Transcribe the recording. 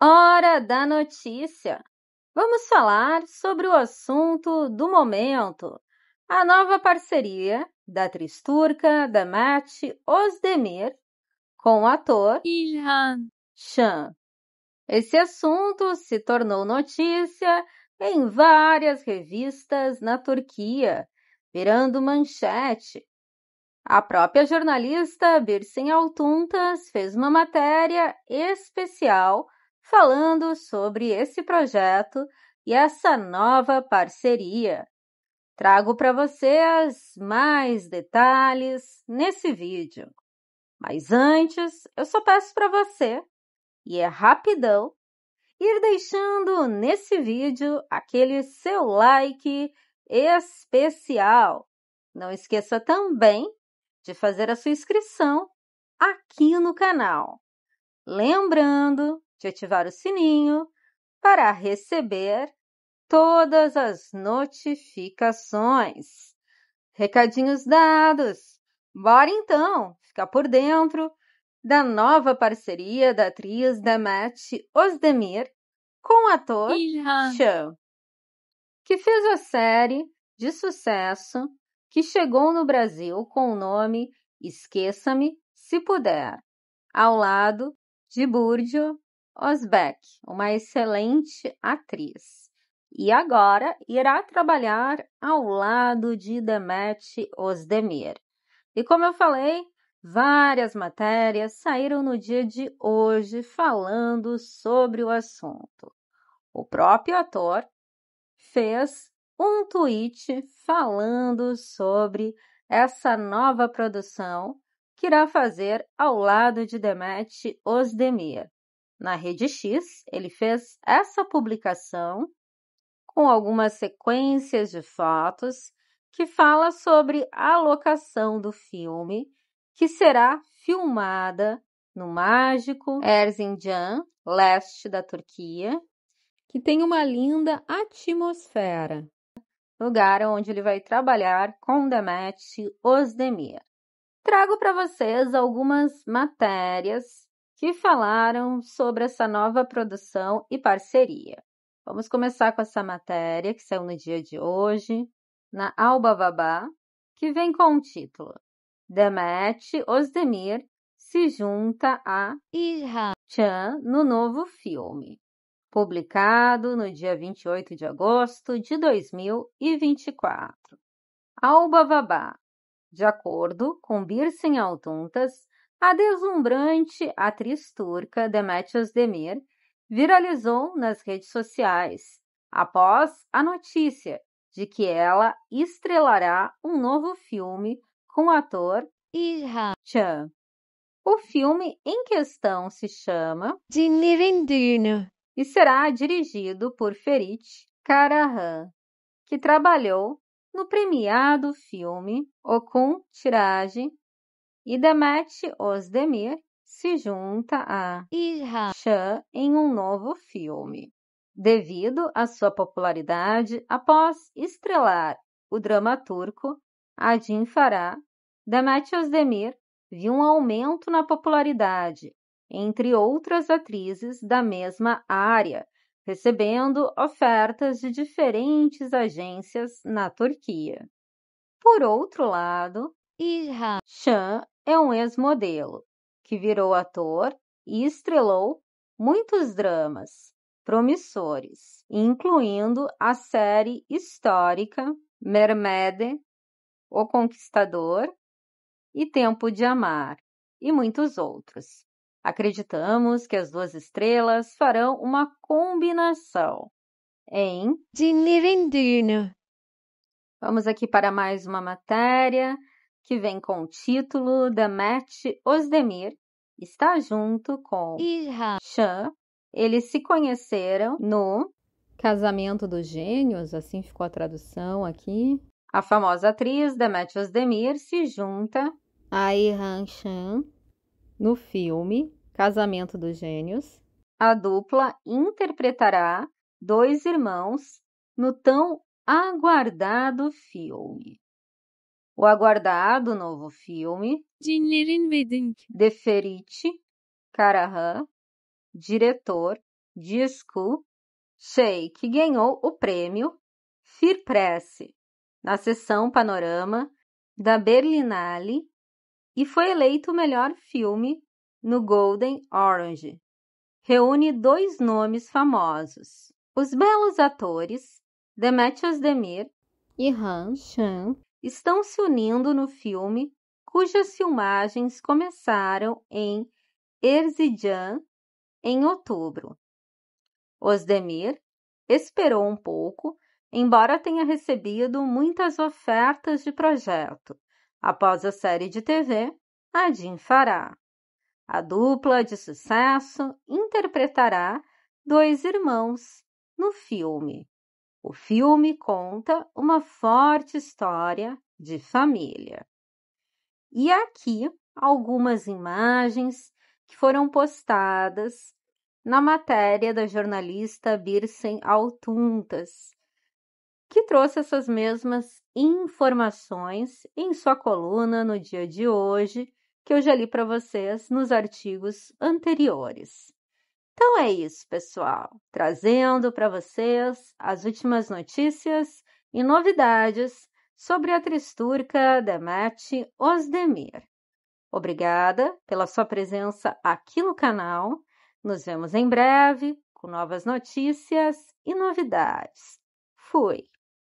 Hora da notícia! Vamos falar sobre o assunto do momento: a nova parceria da Tristurca, da Mate Osdemir com o ator Ilhan Chan. Esse assunto se tornou notícia em várias revistas na Turquia, virando manchete. A própria jornalista Birsen Altuntas fez uma matéria especial falando sobre esse projeto e essa nova parceria. Trago para vocês mais detalhes nesse vídeo. Mas antes, eu só peço para você, e é rapidão, ir deixando nesse vídeo aquele seu like especial. Não esqueça também de fazer a sua inscrição aqui no canal. Lembrando de ativar o sininho para receber todas as notificações. Recadinhos dados! Bora então ficar por dentro da nova parceria da atriz Demet Osdemir com o ator Chan, que fez a série de sucesso que chegou no Brasil com o nome Esqueça-me se puder, ao lado de Burjo Osbeck, uma excelente atriz. E agora irá trabalhar ao lado de Demet Osdemir. E como eu falei, várias matérias saíram no dia de hoje falando sobre o assunto. O próprio ator fez um tweet falando sobre essa nova produção que irá fazer ao lado de Demet Osdemir na rede X, ele fez essa publicação com algumas sequências de fotos que fala sobre a locação do filme que será filmada no mágico Erzincan, leste da Turquia, que tem uma linda atmosfera, lugar onde ele vai trabalhar com Demet Özdemir. Trago para vocês algumas matérias que falaram sobre essa nova produção e parceria. Vamos começar com essa matéria que saiu no dia de hoje, na Alba Babá, que vem com o título Demet Osdemir se junta a Irha Chan no novo filme, publicado no dia 28 de agosto de 2024. Alba Babá, de acordo com Birsen Altuntas, a deslumbrante atriz turca Demet Demir viralizou nas redes sociais após a notícia de que ela estrelará um novo filme com o ator Irra Chan. O filme em questão se chama Dinirindino e será dirigido por Ferit Karahan, que trabalhou no premiado filme Okun Tiragem Idamete Özdemir se junta a Isha Shah em um novo filme. Devido à sua popularidade, após estrelar o drama turco Adin Farah, Demet Özdemir viu um aumento na popularidade entre outras atrizes da mesma área, recebendo ofertas de diferentes agências na Turquia. Por outro lado, Ilha Şan é um ex-modelo que virou ator e estrelou muitos dramas promissores, incluindo a série histórica Mermede, O Conquistador e Tempo de Amar, e muitos outros. Acreditamos que as duas estrelas farão uma combinação em Dinlirindino. Vamos aqui para mais uma matéria que vem com o título Demet Özdemir, está junto com Isha Eles se conheceram no Casamento dos Gênios, assim ficou a tradução aqui. A famosa atriz Demet Özdemir se junta a Ihan Shan no filme Casamento dos Gênios. A dupla interpretará dois irmãos no tão aguardado filme o aguardado novo filme Cinlerin Wedding de Ferit Karahan, diretor Disco Shea, que ganhou o prêmio Firpresse na sessão Panorama da Berlinale e foi eleito o melhor filme no Golden Orange. Reúne dois nomes famosos: os belos atores Demetrios Demir e Han Chan estão se unindo no filme, cujas filmagens começaram em Erzijan em outubro. Osdemir esperou um pouco, embora tenha recebido muitas ofertas de projeto. Após a série de TV, Adin fará. A dupla de sucesso interpretará dois irmãos no filme. O filme conta uma forte história de família. E aqui algumas imagens que foram postadas na matéria da jornalista Birsen Altuntas, que trouxe essas mesmas informações em sua coluna no dia de hoje, que eu já li para vocês nos artigos anteriores. Então é isso, pessoal. Trazendo para vocês as últimas notícias e novidades sobre a Tristúrca Demet Mate Osdemir. Obrigada pela sua presença aqui no canal. Nos vemos em breve com novas notícias e novidades. Fui!